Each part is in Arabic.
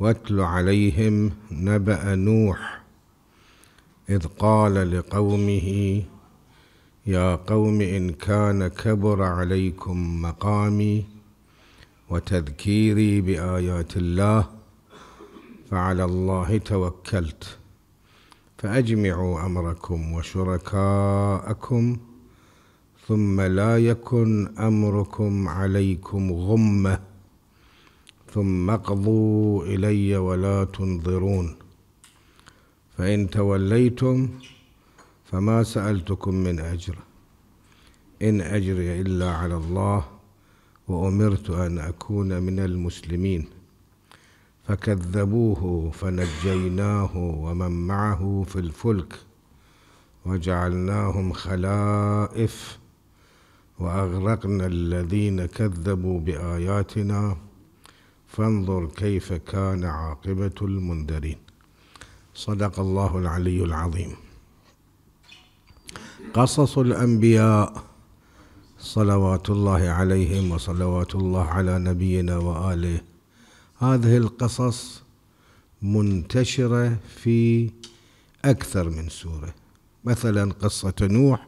واتل عليهم نبأ نوح إذ قال لقومه يا قوم إن كان كبر عليكم مقامي وتذكيري بآيات الله فعلى الله توكلت فأجمعوا أمركم وشركاءكم ثم لا يكن أمركم عليكم غمه ثم اقضوا الي ولا تنظرون فان توليتم فما سالتكم من اجر ان اجري الا على الله وامرت ان اكون من المسلمين فكذبوه فنجيناه ومن معه في الفلك وجعلناهم خلائف واغرقنا الذين كذبوا باياتنا فانظر كيف كان عاقبة المنذرين صدق الله العلي العظيم قصص الأنبياء صلوات الله عليهم وصلوات الله على نبينا وآله هذه القصص منتشرة في أكثر من سورة مثلا قصة نوح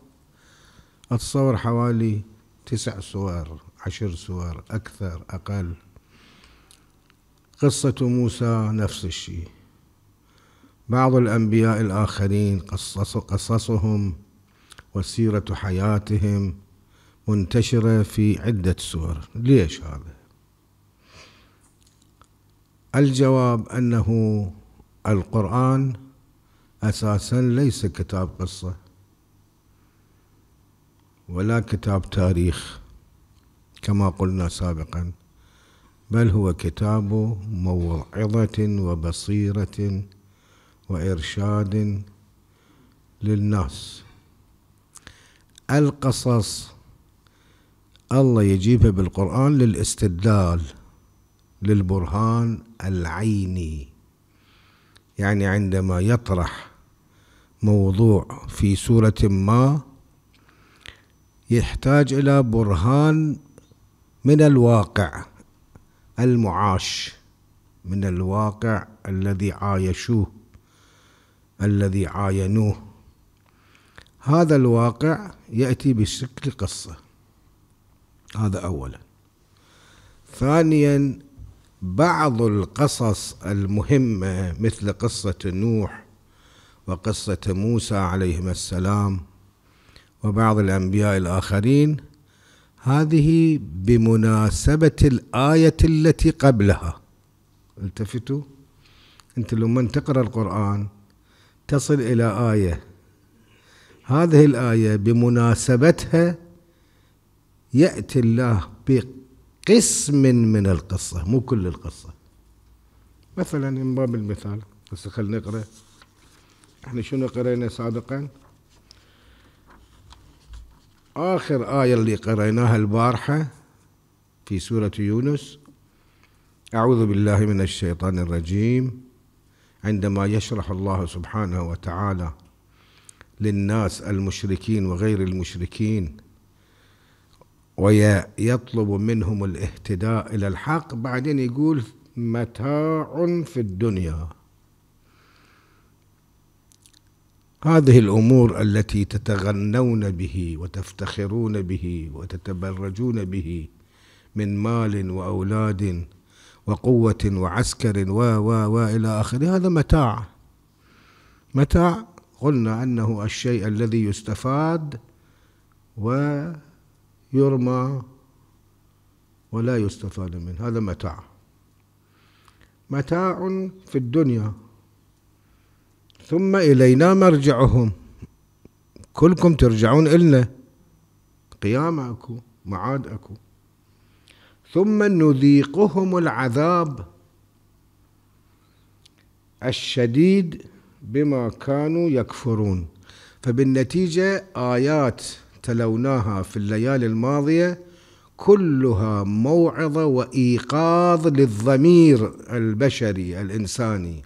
أتصور حوالي تسع سور عشر سور أكثر أقل قصة موسى نفس الشيء بعض الأنبياء الآخرين قصص قصصهم وسيرة حياتهم منتشرة في عدة سور ليش هذا؟ الجواب أنه القرآن أساسا ليس كتاب قصة ولا كتاب تاريخ كما قلنا سابقا بل هو كتاب موعظة وبصيرة وإرشاد للناس القصص الله يجيبها بالقرآن للاستدلال للبرهان العيني يعني عندما يطرح موضوع في سورة ما يحتاج إلى برهان من الواقع المعاش من الواقع الذي عايشوه الذي عاينوه هذا الواقع يأتي بشكل قصة هذا أولا ثانيا بعض القصص المهمة مثل قصة نوح وقصة موسى عليهما السلام وبعض الأنبياء الآخرين هذه بمناسبة الآية التي قبلها التفتوا أنت لما تقرأ القرآن تصل إلى آية هذه الآية بمناسبتها يأتي الله بقسم من القصة مو كل القصة مثلا من باب المثال بس خلينا نقرأ احنا شنو قرأنا سابقا؟ آخر آية اللي قريناها البارحة في سورة يونس أعوذ بالله من الشيطان الرجيم عندما يشرح الله سبحانه وتعالى للناس المشركين وغير المشركين ويطلب منهم الاهتداء إلى الحق بعدين يقول متاع في الدنيا هذه الامور التي تتغنون به وتفتخرون به وتتبرجون به من مال واولاد وقوه وعسكر و و و الى اخره هذا متاع متاع قلنا انه الشيء الذي يستفاد ويرمى ولا يستفاد منه هذا متاع متاع في الدنيا ثم إلينا مرجعهم كلكم ترجعون إلنا قيامة أكو معاد أكو ثم نذيقهم العذاب الشديد بما كانوا يكفرون فبالنتيجة آيات تلوناها في الليالي الماضية كلها موعظة وإيقاظ للضمير البشري الإنساني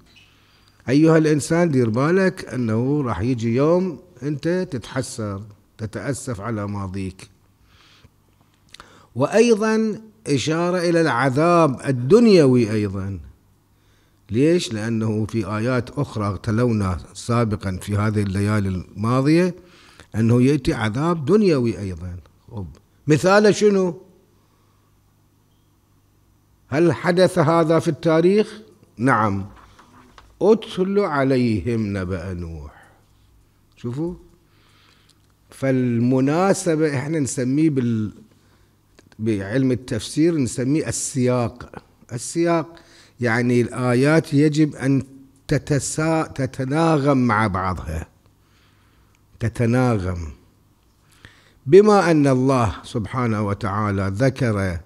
أيها الإنسان دير بالك أنه راح يجي يوم أنت تتحسر تتأسف على ماضيك وأيضا إشارة إلى العذاب الدنيوي أيضا ليش؟ لأنه في آيات أخرى تلونا سابقا في هذه الليالي الماضية أنه يأتي عذاب دنيوي أيضا مثال شنو؟ هل حدث هذا في التاريخ؟ نعم اتل عليهم نبأ نوح شوفوا فالمناسبة احنا نسميه بال بعلم التفسير نسميه السياق السياق يعني الآيات يجب أن تتسا... تتناغم مع بعضها تتناغم بما أن الله سبحانه وتعالى ذكر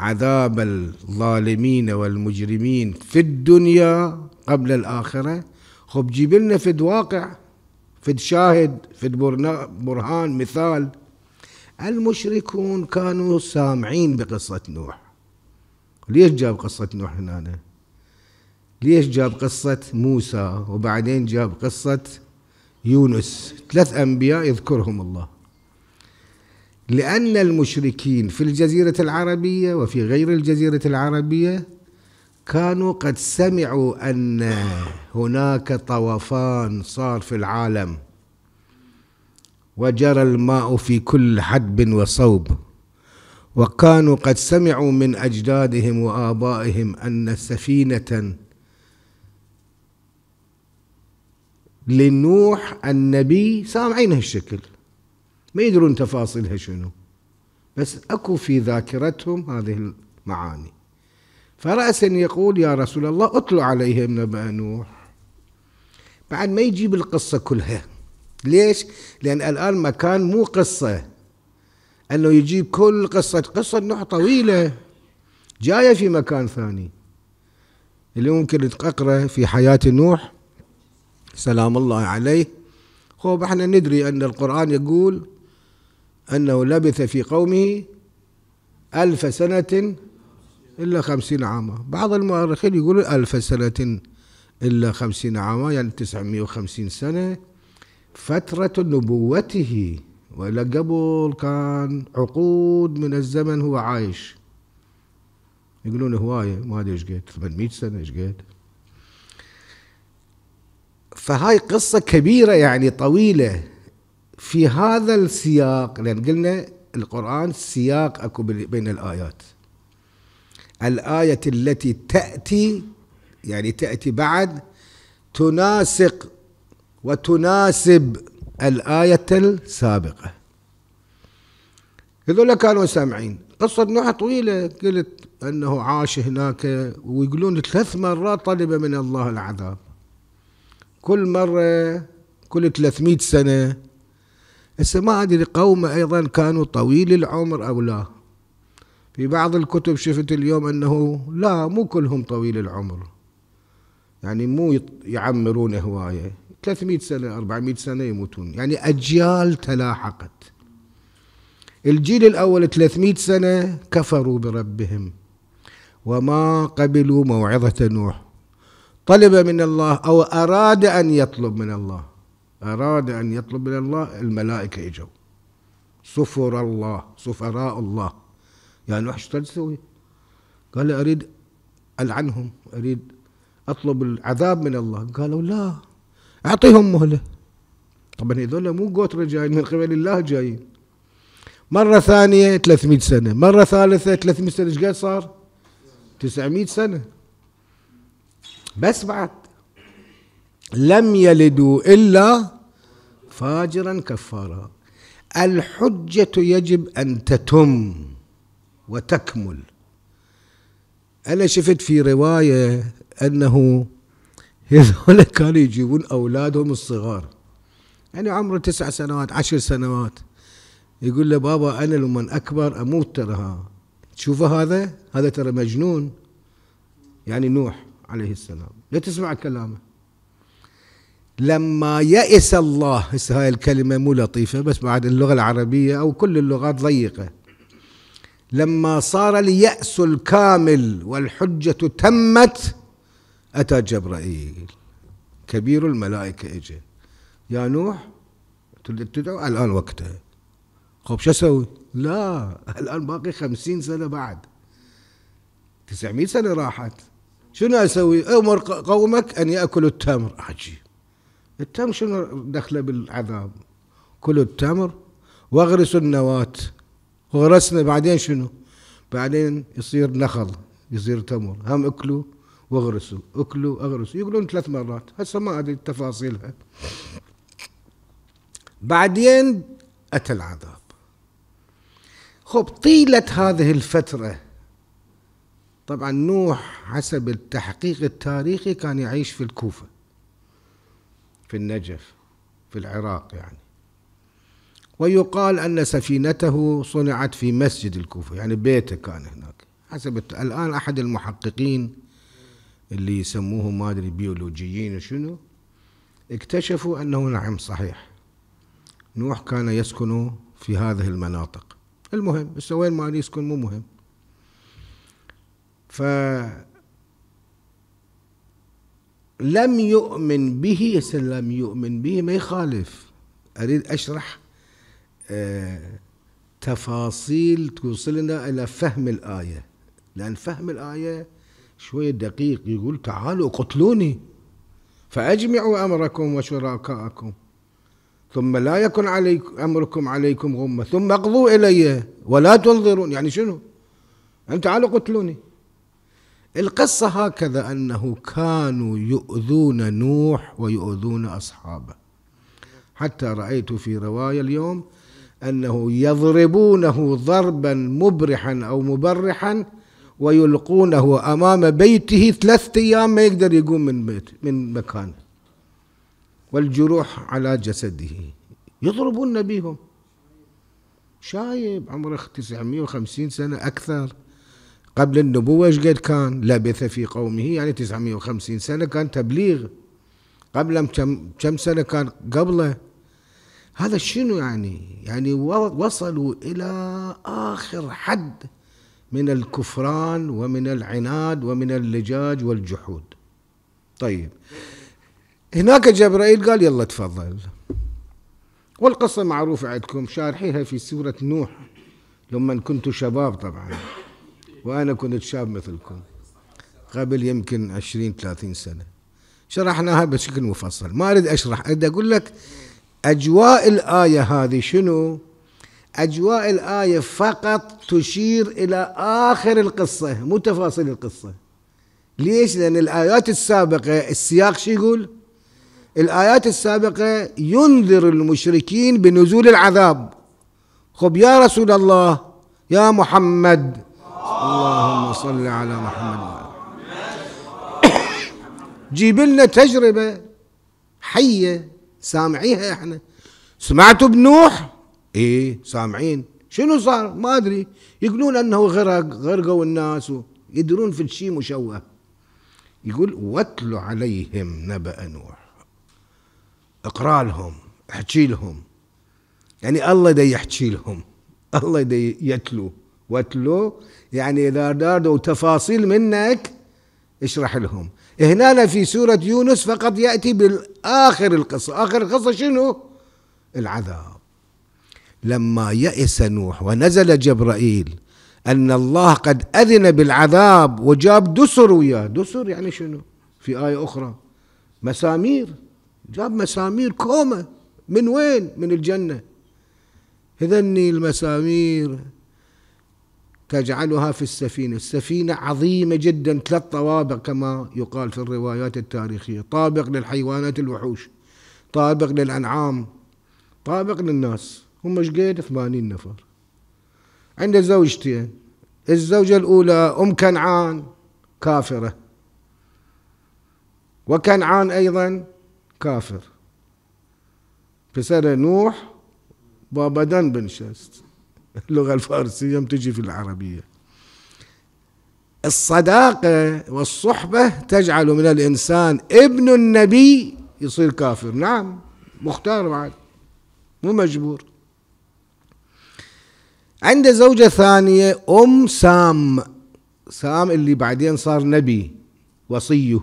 عذاب الظالمين والمجرمين في الدنيا قبل الآخرة خب جيب لنا فد واقع فد شاهد فد برهان مثال المشركون كانوا سامعين بقصة نوح ليش جاب قصة نوح هنا ليش جاب قصة موسى وبعدين جاب قصة يونس ثلاث أنبياء يذكرهم الله لأن المشركين في الجزيرة العربية وفي غير الجزيرة العربية كانوا قد سمعوا أن هناك طوفان صار في العالم وجرى الماء في كل حدب وصوب وكانوا قد سمعوا من أجدادهم وآبائهم أن سفينة لنوح النبي سامعين هالشكل ما يدرون تفاصيلها شنو بس اكو في ذاكرتهم هذه المعاني فرأسا يقول يا رسول الله أطلع عليهم نبأ نوح بعد ما يجيب القصة كلها ليش؟ لأن الآن مكان مو قصة أنه يجيب كل قصة قصة نوح طويلة جاية في مكان ثاني اللي ممكن تقرأ في حياة نوح سلام الله عليه هو احنا ندري أن القرآن يقول أنه لبث في قومه ألف سنة إلا خمسين عاما بعض المؤرخين يقولوا ألف سنة إلا خمسين عاما يعني تسعمائة وخمسين سنة فترة نبوته ولا قبل كان عقود من الزمن هو عايش يقولون هواية ما أدري إيش قد 800 سنة إيش قد فهاي قصة كبيرة يعني طويلة في هذا السياق لأن قلنا القرآن سياق أكو بين الآيات الآية التي تأتي يعني تأتي بعد تناسق وتناسب الآية السابقة هذول كانوا سامعين قصة نوح طويلة قلت أنه عاش هناك ويقولون ثلاث مرات طلب من الله العذاب كل مرة كل 300 سنة هسه ما أدري قومه أيضا كانوا طويل العمر أو لا في بعض الكتب شفت اليوم أنه لا مو كلهم طويل العمر يعني مو يعمرون هواية 300 سنة 400 سنة يموتون يعني أجيال تلاحقت الجيل الأول 300 سنة كفروا بربهم وما قبلوا موعظة نوح طلب من الله أو أراد أن يطلب من الله أراد أن يطلب من الله الملائكة إجوا صفر الله صفراء الله يعني الوحش ايش طيب تسوي؟ قال اريد العنهم اريد اطلب العذاب من الله قالوا لا اعطيهم مهله طبعا هذول مو قوتنا جايين من قبل الله جايين مره ثانيه 300 سنه مره ثالثه 300 سنه ايش قد صار 900 سنه بس بعد لم يلدوا الا فاجرا كفارا الحجه يجب ان تتم وتكمل أنا شفت في رواية أنه هذول كانوا يجيبون أولادهم الصغار يعني عمره تسع سنوات عشر سنوات يقول له بابا أنا لما أكبر أموت ترى تشوفه هذا هذا ترى مجنون يعني نوح عليه السلام لا تسمع كلامه لما يئس الله هسه هاي الكلمة مو لطيفة بس بعد اللغة العربية أو كل اللغات ضيقة لما صار اليأس الكامل والحجة تمت أتى جبرائيل كبير الملائكة إجا يا نوح تدعو الآن وقته خب شو أسوي لا الآن باقي خمسين سنة بعد تسعمية سنة راحت شنو أسوي أمر قومك أن يأكلوا التمر عجيب التمر شنو دخله بالعذاب كلوا التمر واغرسوا النواة وغرسنا بعدين شنو بعدين يصير نخل يصير تمر هم اكلوا واغرسوا اكلوا اغرسوا يقولون ثلاث مرات هسه ما ادري تفاصيلها بعدين اتى العذاب خب طيلة هذه الفترة طبعا نوح حسب التحقيق التاريخي كان يعيش في الكوفة في النجف في العراق يعني ويقال أن سفينته صنعت في مسجد الكوفة يعني بيته كان هناك حسب الآن أحد المحققين اللي يسموه ما أدري بيولوجيين وشنو اكتشفوا أنه نعم صحيح نوح كان يسكن في هذه المناطق المهم بس وين ما يسكن مو مهم ف لم يؤمن به لم يؤمن به ما يخالف اريد اشرح تفاصيل توصلنا إلى فهم الآية لأن فهم الآية شوية دقيق يقول تعالوا قتلوني فأجمعوا أمركم وشركاءكم ثم لا يكن عليكم أمركم عليكم غمة ثم اقضوا إلي ولا تنظرون يعني شنو انت تعالوا قتلوني القصة هكذا أنه كانوا يؤذون نوح ويؤذون أصحابه حتى رأيت في رواية اليوم أنه يضربونه ضربا مبرحا أو مبرحا ويلقونه أمام بيته ثلاثة أيام ما يقدر يقوم من بيت من مكانه والجروح على جسده يضربون بهم شايب عمره 950 سنة أكثر قبل النبوة ايش قد كان لبث في قومه يعني 950 سنة كان تبليغ قبل كم كم سنة كان قبله هذا شنو يعني يعني وصلوا إلى آخر حد من الكفران ومن العناد ومن اللجاج والجحود طيب هناك جبرائيل قال يلا تفضل والقصة معروفة عندكم شارحيها في سورة نوح لما كنتوا شباب طبعا وأنا كنت شاب مثلكم قبل يمكن 20 30 سنة شرحناها بشكل مفصل ما أريد أشرح أريد أقول لك أجواء الآية هذه شنو؟ أجواء الآية فقط تشير إلى آخر القصة مو تفاصيل القصة ليش؟ لأن الآيات السابقة السياق شو يقول؟ الآيات السابقة ينذر المشركين بنزول العذاب خب يا رسول الله يا محمد اللهم صل على محمد جيب لنا تجربة حية سامعيها احنا سمعتوا بنوح ايه سامعين شنو صار ما ادري يقولون انه غرق غرقوا الناس يدرون في الشيء مشوه يقول واتلو عليهم نبأ نوح اقرا لهم احكي لهم يعني الله دا يحكي لهم الله دا يتلو واتلو يعني اذا داردوا تفاصيل منك اشرح لهم هنا في سورة يونس فقط يأتي بالآخر القصة آخر القصة شنو العذاب لما يئس نوح ونزل جبرائيل أن الله قد أذن بالعذاب وجاب دسر وياه دسر يعني شنو في آية أخرى مسامير جاب مسامير كومة من وين من الجنة هذني المسامير تجعلها في السفينة السفينة عظيمة جدا ثلاث طوابق كما يقال في الروايات التاريخية طابق للحيوانات الوحوش طابق للأنعام طابق للناس هم شقيد ثمانين 80 نفر عنده زوجتين الزوجة الأولى أم كنعان كافرة وكنعان أيضا كافر بسر نوح بابا دن بن شست اللغة الفارسية بتجي في العربية الصداقة والصحبة تجعل من الإنسان ابن النبي يصير كافر نعم مختار بعد مو مجبور عنده زوجة ثانية أم سام سام اللي بعدين صار نبي وصيه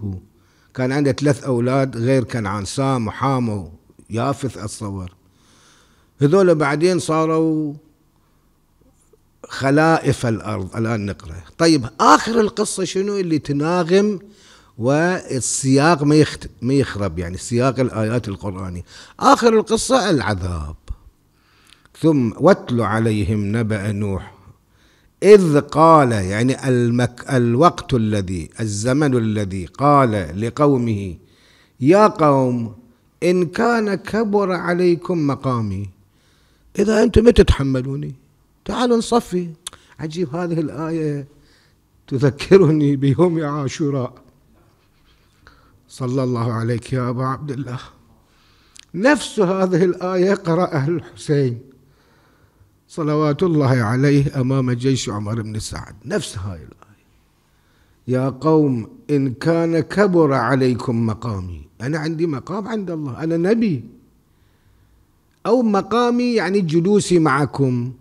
كان عنده ثلاث أولاد غير كنعان سام وحامو يافث أتصور هذول بعدين صاروا خلائف الأرض الآن نقرأ طيب آخر القصة شنو اللي تناغم والسياق ما يخت... ما يخرب يعني سياق الآيات القرآنية آخر القصة العذاب ثم واتل عليهم نبأ نوح إذ قال يعني المك... الوقت الذي الزمن الذي قال لقومه يا قوم إن كان كبر عليكم مقامي إذا أنتم ما تتحملوني تعالوا نصفي عجيب هذه الآية تذكرني بيوم عاشوراء صلى الله عليك يا أبا عبد الله نفس هذه الآية قرأها الحسين صلوات الله عليه أمام جيش عمر بن سعد نفس هاي الآية يا قوم إن كان كبر عليكم مقامي أنا عندي مقام عند الله أنا نبي أو مقامي يعني جلوسي معكم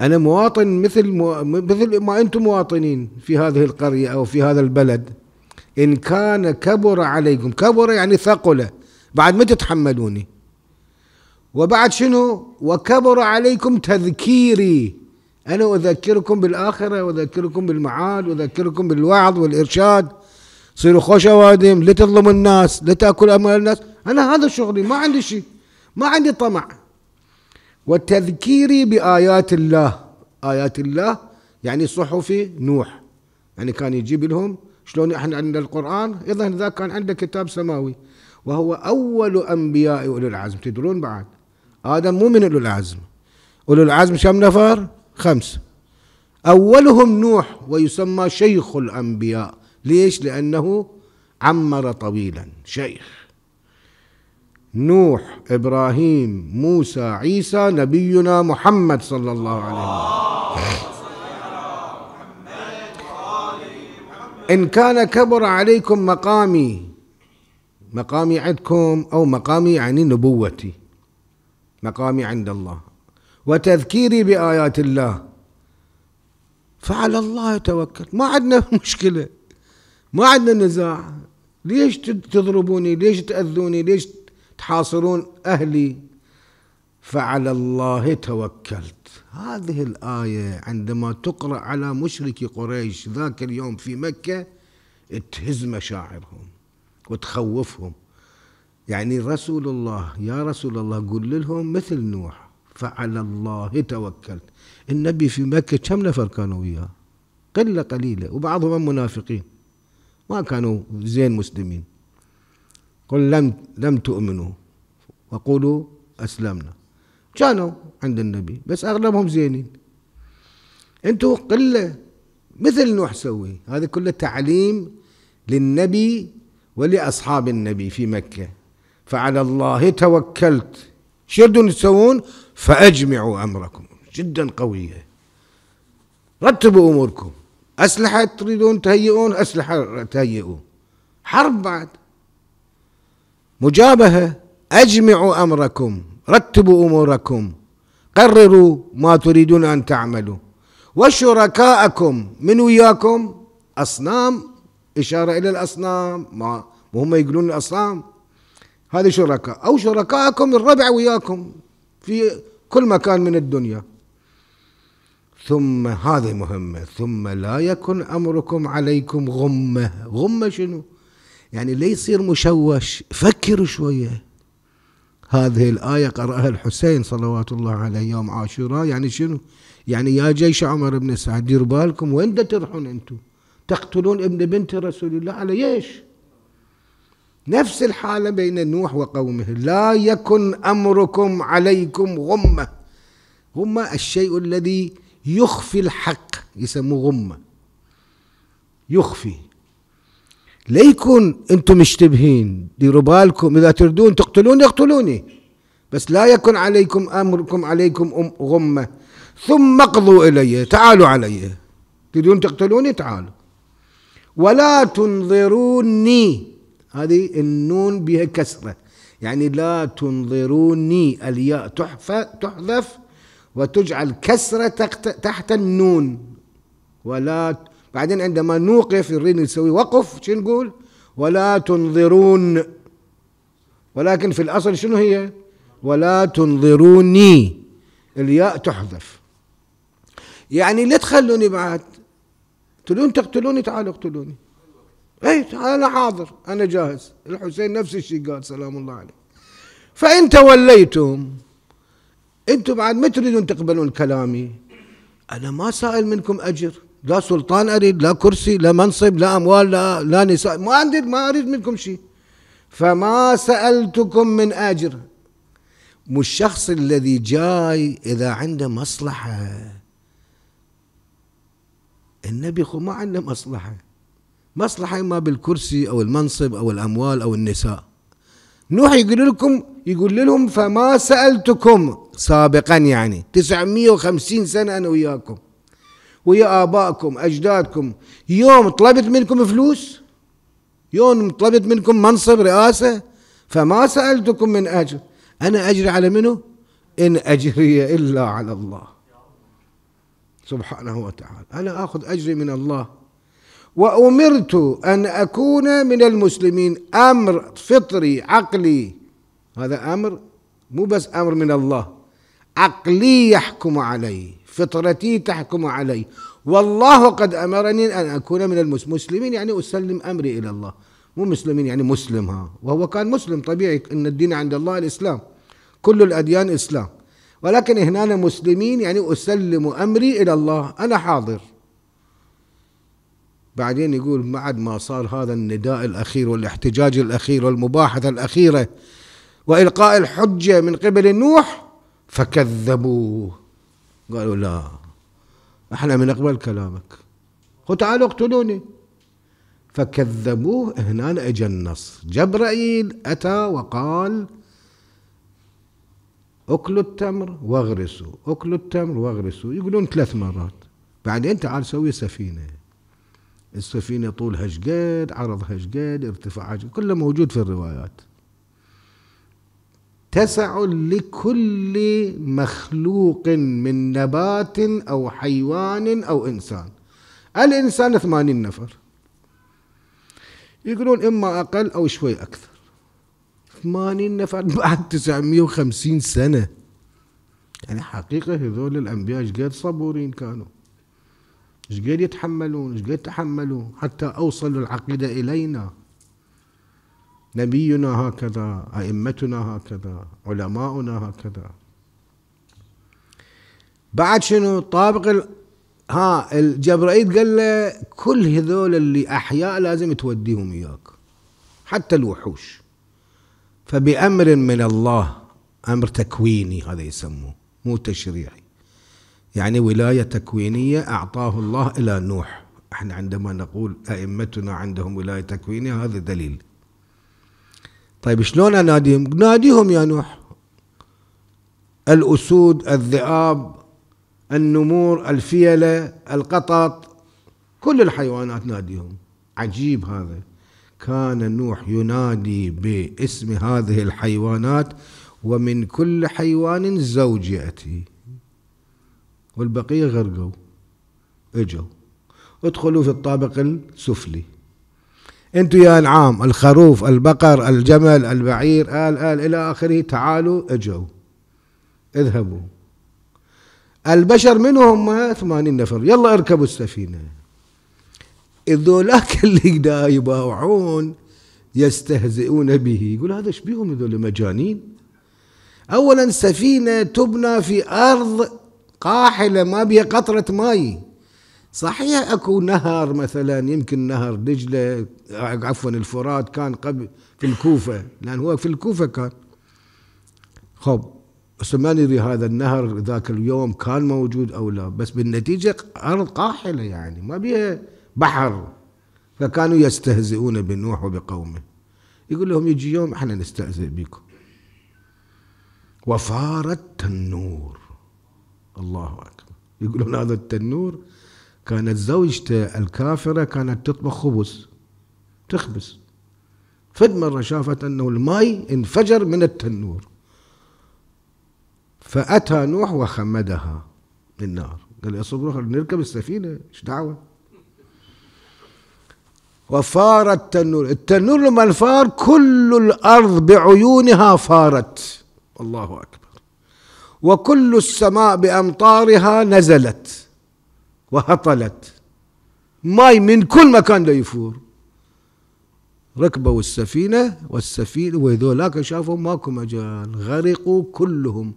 انا مواطن مثل مو... مثل ما انتم مواطنين في هذه القريه او في هذا البلد ان كان كبر عليكم كبر يعني ثقل بعد ما تتحملوني وبعد شنو وكبر عليكم تذكيري انا اذكركم بالاخره واذكركم بالمعاد واذكركم بالوعظ والارشاد صيروا خوش اوادم لا تظلموا الناس لا تاكل اموال الناس انا هذا شغلي ما عندي شيء ما عندي طمع والتذكير بآيات الله آيات الله يعني صحف نوح يعني كان يجيب لهم شلون احنا عندنا القرآن اذا ذا كان عنده كتاب سماوي وهو أول أنبياء أولي العزم تدرون بعد آدم مو من أولي العزم أولي العزم كم نفر خمس أولهم نوح ويسمى شيخ الأنبياء ليش لأنه عمر طويلا شيخ نوح ابراهيم موسى عيسى نبينا محمد صلى الله عليه وسلم إن كان كبر عليكم مقامي مقامي عندكم أو مقامي يعني نبوتي مقامي عند الله وتذكيري بآيات الله فعلى الله توكل ما عندنا مشكلة ما عندنا نزاع ليش تضربوني ليش تأذوني ليش تحاصرون أهلي فعلى الله توكلت هذه الآية عندما تقرأ على مشرك قريش ذاك اليوم في مكة تهز مشاعرهم وتخوفهم يعني رسول الله يا رسول الله قل لهم مثل نوح فعلى الله توكلت النبي في مكة كم نفر كانوا وياه قلة قليلة وبعضهم منافقين ما كانوا زين مسلمين قل لم لم تؤمنوا وقولوا أسلمنا كانوا عند النبي بس أغلبهم زينين أنتوا قلة مثل نوح سوي هذا كله تعليم للنبي ولأصحاب النبي في مكة فعلى الله توكلت شو تسوون فأجمعوا أمركم جدا قوية رتبوا أموركم أسلحة تريدون تهيئون أسلحة تهيئوا حرب بعد مجابهه اجمعوا امركم رتبوا اموركم قرروا ما تريدون ان تعملوا وشركاءكم من وياكم اصنام اشاره الى الاصنام ما وهم يقولون الاصنام هذه شركاء او شركاءكم الربع وياكم في كل مكان من الدنيا ثم هذه مهمة ثم لا يكن أمركم عليكم غمة غمة شنو يعني ليه يصير مشوش فكروا شوية هذه الآية قرأها الحسين صلوات الله عليه يوم عاشوراء يعني شنو يعني يا جيش عمر بن سعد دير بالكم وين تروحون أنتم تقتلون ابن بنت رسول الله على ايش نفس الحالة بين نوح وقومه لا يكن أمركم عليكم غمة غمة الشيء الذي يخفي الحق يسموه غمة يخفي ليكن انتم مشتبهين ديروا بالكم اذا تردون تقتلوني اقتلوني بس لا يكن عليكم امركم عليكم أم غمه ثم اقضوا الي تعالوا علي تريدون تقتلوني تعالوا ولا تنظروني هذه النون بها كسره يعني لا تنظروني الياء تحذف وتجعل كسره تحت النون ولا بعدين عندما نوقف نريد نسوي وقف شو نقول ولا تنظرون ولكن في الأصل شنو هي ولا تنظروني الياء تحذف يعني لا تخلوني بعد تقولون تقتلوني تعالوا اقتلوني اي انا حاضر انا جاهز الحسين نفس الشيء قال سلام الله عليه فان توليتم انتم بعد ما تريدون تقبلون كلامي انا ما سائل منكم اجر لا سلطان اريد لا كرسي لا منصب لا اموال لا لا نساء ما اريد ما اريد منكم شيء فما سالتكم من اجر الشخص الذي جاي اذا عنده مصلحه النبي خو ما عنده مصلحه مصلحه اما بالكرسي او المنصب او الاموال او النساء نوح يقول لكم يقول لهم فما سالتكم سابقا يعني 950 سنه انا وياكم ويا آبائكم أجدادكم يوم طلبت منكم فلوس يوم طلبت منكم منصب رئاسة فما سألتكم من أجر أنا أجري على منه إن أجري إلا على الله سبحانه وتعالى أنا أخذ أجري من الله وأمرت أن أكون من المسلمين أمر فطري عقلي هذا أمر مو بس أمر من الله عقلي يحكم عليه فطرتي تحكم علي والله قد أمرني أن أكون من المسلمين يعني أسلم أمري إلى الله مو مسلمين يعني مسلم ها وهو كان مسلم طبيعي أن الدين عند الله الإسلام كل الأديان إسلام ولكن هنا مسلمين يعني أسلم أمري إلى الله أنا حاضر بعدين يقول بعد ما صار هذا النداء الأخير والاحتجاج الأخير والمباحثة الأخيرة وإلقاء الحجة من قبل نوح فكذبوه قالوا لا احنا من اقبل كلامك تعالوا اقتلوني فكذبوه هنا اجى النص جبرائيل اتى وقال اكلوا التمر واغرسوا اكلوا التمر واغرسوا يقولون ثلاث مرات بعدين تعال سوي سفينه السفينه طولها شقد عرضها شقد ارتفاعها كله موجود في الروايات تسع لكل مخلوق من نبات أو حيوان أو إنسان الإنسان ثمانين نفر يقولون إما أقل أو شوي أكثر ثمانين نفر بعد تسعمية وخمسين سنة يعني حقيقة هذول الأنبياء شقد صبورين كانوا شقد يتحملون شقد تحملوا حتى أوصلوا العقيدة إلينا نبينا هكذا أئمتنا هكذا علماؤنا هكذا بعد شنو طابق ال... ها الجبرائيل قال له كل هذول اللي أحياء لازم توديهم إياك حتى الوحوش فبأمر من الله أمر تكويني هذا يسموه مو تشريعي يعني ولاية تكوينية أعطاه الله إلى نوح احنا عندما نقول أئمتنا عندهم ولاية تكوينية هذا دليل طيب شلون اناديهم؟ ناديهم يا نوح الاسود، الذئاب، النمور، الفيله، القطط كل الحيوانات ناديهم عجيب هذا كان نوح ينادي باسم هذه الحيوانات ومن كل حيوان زوج يأتي والبقية غرقوا اجوا ادخلوا في الطابق السفلي انتوا يا انعام الخروف البقر الجمل البعير آل آل إلى آخره تعالوا اجوا اذهبوا البشر منهم ثمانين نفر يلا اركبوا السفينة ذولاك اللي دا يباوعون يستهزئون به يقول هذا ايش بهم ذول مجانين أولا سفينة تبنى في أرض قاحلة ما بها قطرة ماي صحيح اكو نهر مثلا يمكن نهر دجله عفوا الفرات كان قبل في الكوفه لان هو في الكوفه كان خب بس ما ندري هذا النهر ذاك اليوم كان موجود او لا بس بالنتيجه ارض قاحله يعني ما بيها بحر فكانوا يستهزئون بنوح وبقومه يقول لهم يجي يوم احنا نستهزئ بكم وفار التنور الله اكبر يقولون هذا التنور كانت زوجته الكافرة كانت تطبخ خبز تخبز فد مرة شافت أنه الماء انفجر من التنور فأتى نوح وخمدها للنار قال يا صبرخ نركب السفينة ايش دعوة وفار التنور التنور لما الفار كل الأرض بعيونها فارت الله أكبر وكل السماء بأمطارها نزلت وهطلت ماي من كل مكان دا يفور ركبوا السفينة والسفينة وذولاك شافوا ماكو مجال غرقوا كلهم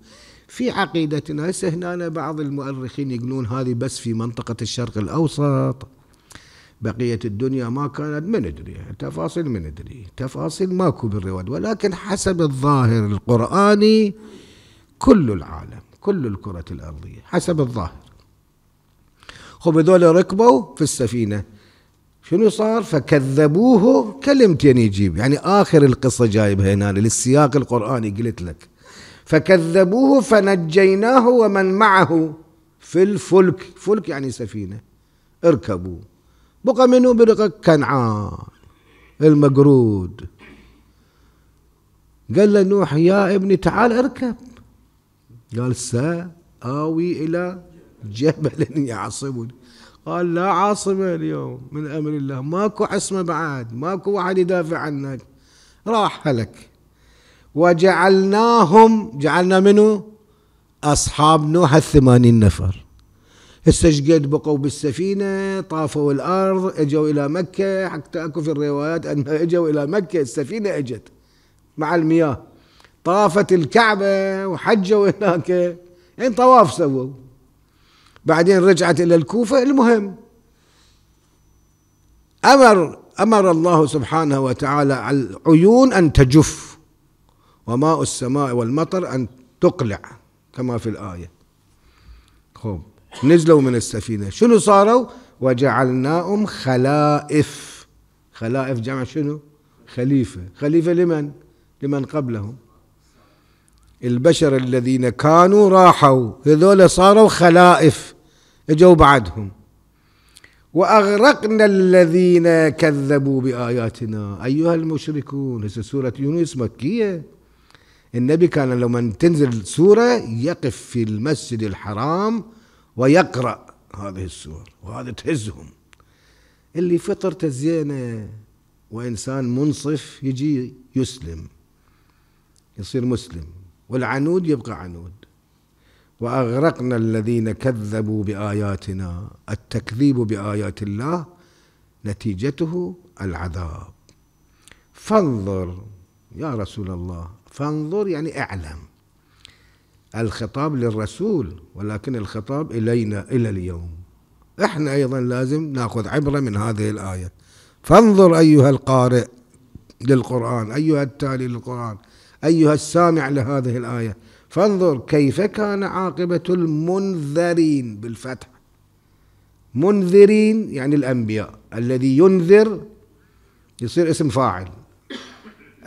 في عقيدتنا هسه هنا بعض المؤرخين يقولون هذه بس في منطقة الشرق الأوسط بقية الدنيا ما كانت من ندري تفاصيل من ندري تفاصيل ماكو بالرواد ولكن حسب الظاهر القرآني كل العالم كل الكرة الأرضية حسب الظاهر خب هذول ركبوا في السفينة شنو صار فكذبوه كلمتين يجيب يعني, يعني آخر القصة جايبها هنا للسياق القرآني قلت لك فكذبوه فنجيناه ومن معه في الفلك فلك يعني سفينة اركبوا بقى منه برقة كنعان المقرود قال له نوح يا ابني تعال اركب قال سآوي إلى جبل يعصمني قال لا عاصمة اليوم من امر الله ماكو عصمه بعد ماكو واحد يدافع عنك راح هلك وجعلناهم جعلنا منه اصحاب نوح الثمانين نفر هسه بقوا بالسفينه طافوا الارض اجوا الى مكه حتى اكو في الروايات انها اجوا الى مكه السفينه اجت مع المياه طافت الكعبه وحجوا هناك يعني طواف سووا بعدين رجعت إلى الكوفة المهم أمر أمر الله سبحانه وتعالى على العيون أن تجف وماء السماء والمطر أن تقلع كما في الآية خب نزلوا من السفينة شنو صاروا وجعلناهم خلائف خلائف جمع شنو خليفة خليفة لمن لمن قبلهم البشر الذين كانوا راحوا هذول صاروا خلائف اجوا بعدهم واغرقنا الذين كذبوا باياتنا ايها المشركون هسه سوره يونس مكيه النبي كان لما تنزل سوره يقف في المسجد الحرام ويقرا هذه السور وهذا تهزهم اللي فطرته زينه وانسان منصف يجي يسلم يصير مسلم والعنود يبقى عنود واغرقنا الذين كذبوا باياتنا التكذيب بايات الله نتيجته العذاب فانظر يا رسول الله فانظر يعني اعلم الخطاب للرسول ولكن الخطاب الينا الى اليوم احنا ايضا لازم ناخذ عبره من هذه الايه فانظر ايها القارئ للقران ايها التالي للقران أيها السامع لهذه الآية فانظر كيف كان عاقبة المنذرين بالفتح منذرين يعني الأنبياء الذي ينذر يصير اسم فاعل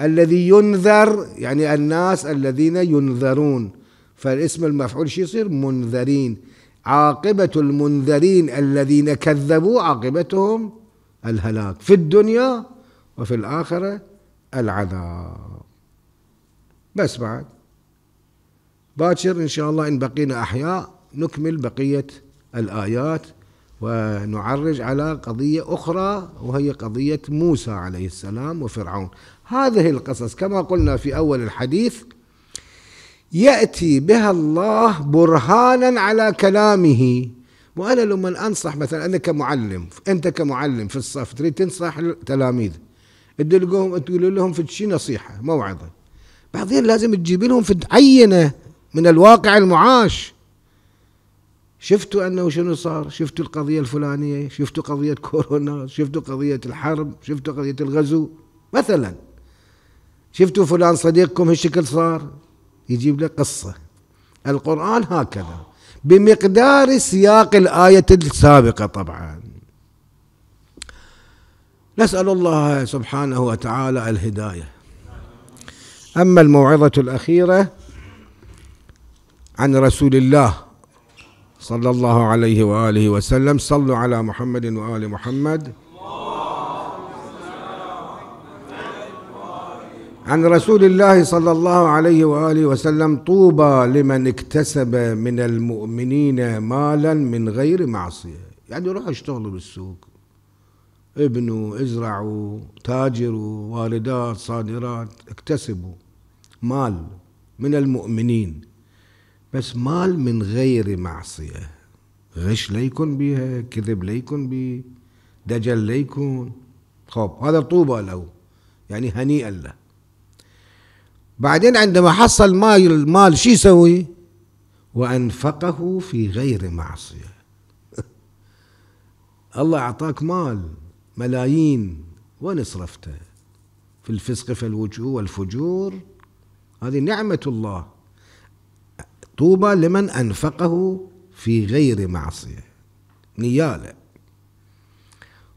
الذي ينذر يعني الناس الذين ينذرون فالاسم المفعول شي يصير منذرين عاقبة المنذرين الذين كذبوا عاقبتهم الهلاك في الدنيا وفي الآخرة العذاب بس بعد باكر إن شاء الله إن بقينا أحياء نكمل بقية الآيات ونعرج على قضية أخرى وهي قضية موسى عليه السلام وفرعون هذه القصص كما قلنا في أول الحديث يأتي بها الله برهانا على كلامه وأنا لما أنصح مثلا أنا كمعلم أنت كمعلم في الصف تريد تنصح تلاميذ تقول لهم في شي نصيحة موعظة بعدين لازم تجيب لهم في عينة من الواقع المعاش شفتوا أنه شنو صار شفتوا القضية الفلانية شفتوا قضية كورونا شفتوا قضية الحرب شفتوا قضية الغزو مثلا شفتوا فلان صديقكم هالشكل صار يجيب لك قصة القرآن هكذا بمقدار سياق الآية السابقة طبعا نسأل الله سبحانه وتعالى الهداية أما الموعظة الأخيرة عن رسول الله صلى الله عليه وآله وسلم صلوا على محمد وآل محمد عن رسول الله صلى الله عليه واله وسلم طوبى لمن اكتسب من المؤمنين مالا من غير معصيه، يعني روحوا اشتغلوا بالسوق ابنوا ازرعوا تاجروا واردات صادرات اكتسبوا مال من المؤمنين بس مال من غير معصية غش لا يكون كذب لا يكون دجل لا يكون خب هذا طوبى له يعني هنيئا له بعدين عندما حصل مال المال شو يسوي وأنفقه في غير معصية الله أعطاك مال ملايين وين صرفته في الفسق فالوجوه والفجور هذه نعمة الله طوبى لمن أنفقه في غير معصية نيالة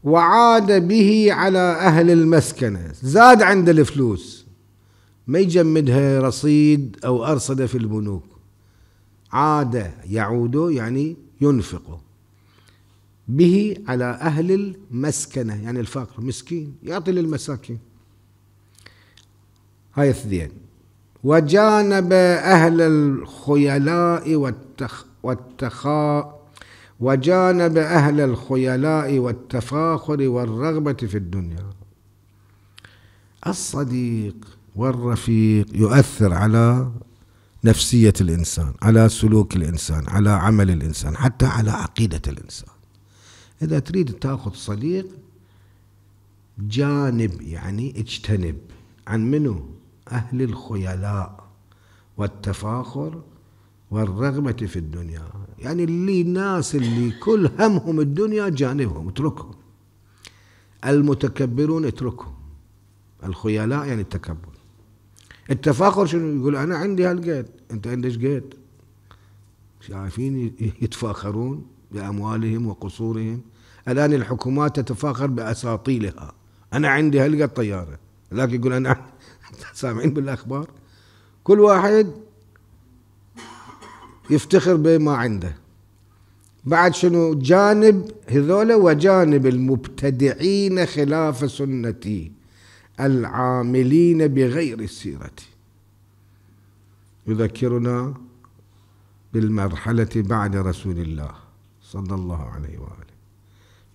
وعاد به على أهل المسكنة زاد عند الفلوس ما يجمدها رصيد أو أرصدة في البنوك عاد يعود يعني ينفق به على أهل المسكنة يعني الفقر مسكين يعطي للمساكين هاي اثنين وجانب أهل الخيلاء والتخ والتخاء وجانب أهل الخيلاء والتفاخر والرغبة في الدنيا الصديق والرفيق يؤثر على نفسية الإنسان على سلوك الإنسان على عمل الإنسان حتى على عقيدة الإنسان إذا تريد تأخذ صديق جانب يعني اجتنب عن منه أهل الخيلاء والتفاخر والرغبة في الدنيا يعني اللي ناس اللي كل همهم الدنيا جانبهم اتركهم المتكبرون اتركهم الخيلاء يعني التكبر التفاخر شنو يقول أنا عندي هالقد أنت عندك قد شايفين يتفاخرون بأموالهم وقصورهم الآن الحكومات تتفاخر بأساطيلها أنا عندي هلقى طيارة لكن يقول أنا سامعين بالاخبار كل واحد يفتخر بما عنده بعد شنو جانب هذولا وجانب المبتدعين خلاف سنتي العاملين بغير السيرة يذكرنا بالمرحلة بعد رسول الله صلى الله عليه وآله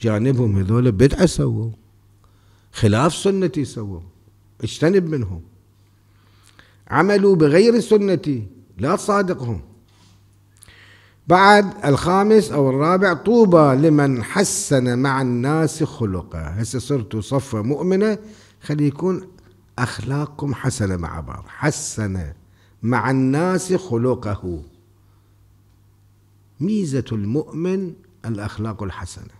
جانبهم هذول بدعة سووا خلاف سنتي سووا اجتنب منهم عملوا بغير سنتي لا تصادقهم بعد الخامس أو الرابع طوبى لمن حسن مع الناس خلقه هسه صرتوا صفة مؤمنة خلي يكون أخلاقكم حسنة مع بعض حسن مع الناس خلقه ميزة المؤمن الأخلاق الحسنة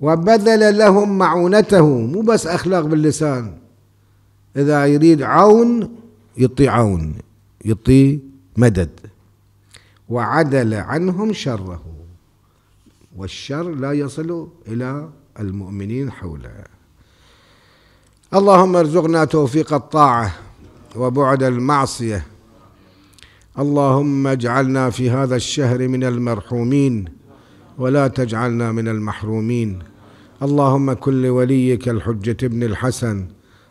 وبذل لهم معونته مو بس أخلاق باللسان إذا يريد عون يطي عون يطي مدد وعدل عنهم شره والشر لا يصل إلى المؤمنين حوله اللهم ارزقنا توفيق الطاعة وبعد المعصية اللهم اجعلنا في هذا الشهر من المرحومين ولا تجعلنا من المحرومين اللهم كن لوليك الحجة ابن الحسن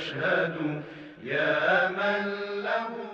يشهد يا من له